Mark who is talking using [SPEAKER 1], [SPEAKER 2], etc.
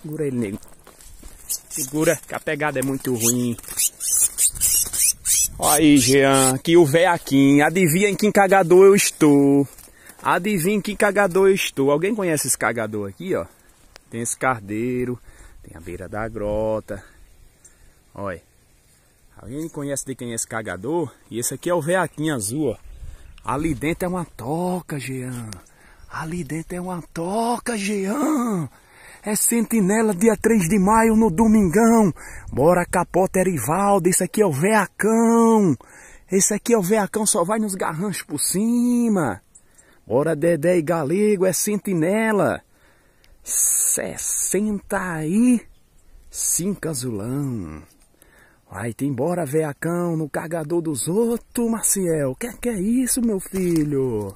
[SPEAKER 1] Segura ele, nego. Segura, que a pegada é muito ruim. Olha aí, Jean, que o veaquinho. Adivinha em que cagador eu estou. Adivinha em que cagador eu estou. Alguém conhece esse cagador aqui, ó? Tem esse cardeiro, tem a beira da grota. Olha. Alguém conhece de quem é esse cagador? E esse aqui é o veaquinho azul, ó. Ali dentro é uma toca,
[SPEAKER 2] Jean. Ali dentro é uma toca, Jean. É Sentinela, dia 3 de maio, no domingão. Bora, capota Erivaldo, Esse aqui é o veacão. Esse aqui é o veacão, só vai nos garranchos por cima. Bora, Dedé e Galego, é Sentinela. 65 azulão. Vai, tem bora veacão, no cargador dos outros, Maciel. Que é que é isso, meu filho?